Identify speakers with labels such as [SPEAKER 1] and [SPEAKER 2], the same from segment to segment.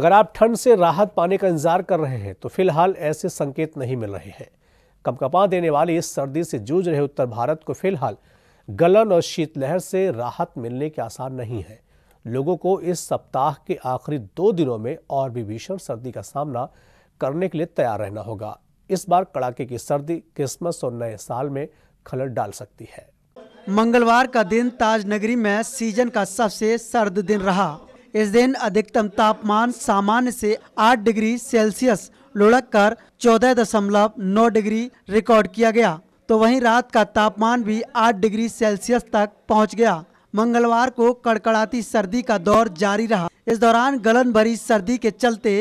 [SPEAKER 1] अगर आप ठंड से राहत पाने का इंतजार कर रहे हैं तो फिलहाल ऐसे संकेत नहीं मिल रहे हैं कपकपा देने वाली इस सर्दी से जूझ रहे उत्तर भारत को फिलहाल गलन और शीतलहर से राहत मिलने के आसार नहीं है लोगों को इस सप्ताह के आखिरी दो दिनों में और भी भीषण सर्दी का सामना करने के लिए तैयार रहना होगा इस बार कड़ाके की सर्दी क्रिसमस और नए साल में खलट डाल सकती है मंगलवार का
[SPEAKER 2] दिन ताज नगरी में सीजन का सबसे सर्द दिन रहा इस दिन अधिकतम तापमान सामान्य से 8 डिग्री सेल्सियस लुढ़क कर चौदह दशमलव नौ डिग्री रिकॉर्ड किया गया तो वहीं रात का तापमान भी 8 डिग्री सेल्सियस तक पहुंच गया मंगलवार को कड़कड़ाती सर्दी का दौर जारी रहा इस दौरान गलन भरी सर्दी के चलते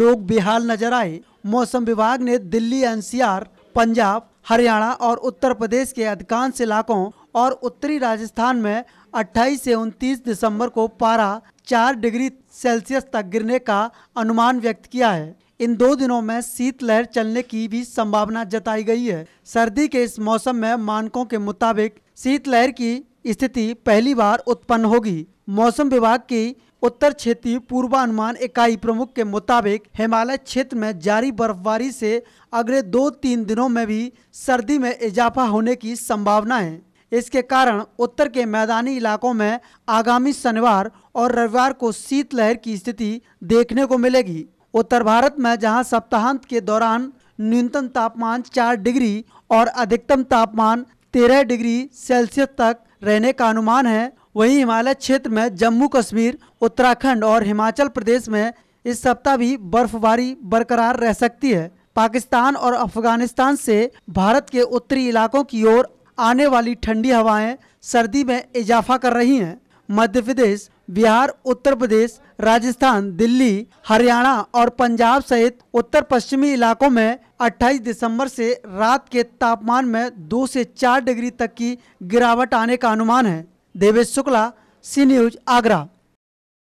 [SPEAKER 2] लोग बेहाल नजर आए मौसम विभाग ने दिल्ली एनसीआर पंजाब हरियाणा और उत्तर प्रदेश के अधिकांश इलाकों और उत्तरी राजस्थान में 28 से 29 दिसंबर को पारा 4 डिग्री सेल्सियस तक गिरने का अनुमान व्यक्त किया है इन दो दिनों में शीतलहर चलने की भी संभावना जताई गई है सर्दी के इस मौसम में मानकों के मुताबिक शीतलहर की स्थिति पहली बार उत्पन्न होगी मौसम विभाग की उत्तर क्षेत्रीय पूर्वानुमान इकाई प्रमुख के मुताबिक हिमालय क्षेत्र में जारी बर्फबारी से अगले दो तीन दिनों में भी सर्दी में इजाफा होने की संभावना है इसके कारण उत्तर के मैदानी इलाकों में आगामी शनिवार और रविवार को शीतलहर की स्थिति देखने को मिलेगी उत्तर भारत में जहां सप्ताहांत के दौरान न्यूनतम तापमान चार डिग्री और अधिकतम तापमान तेरह डिग्री सेल्सियस तक रहने का अनुमान है वहीं हिमालय क्षेत्र में जम्मू कश्मीर उत्तराखंड और हिमाचल प्रदेश में इस सप्ताह भी बर्फबारी बरकरार रह सकती है पाकिस्तान और अफगानिस्तान से भारत के उत्तरी इलाकों की ओर आने वाली ठंडी हवाएं सर्दी में इजाफा कर रही हैं मध्य प्रदेश बिहार उत्तर प्रदेश राजस्थान दिल्ली हरियाणा और पंजाब सहित उत्तर पश्चिमी इलाकों में 28 दिसंबर से रात के तापमान में 2 से 4 डिग्री तक की गिरावट आने का अनुमान है देवेश शुक्ला सी न्यूज आगरा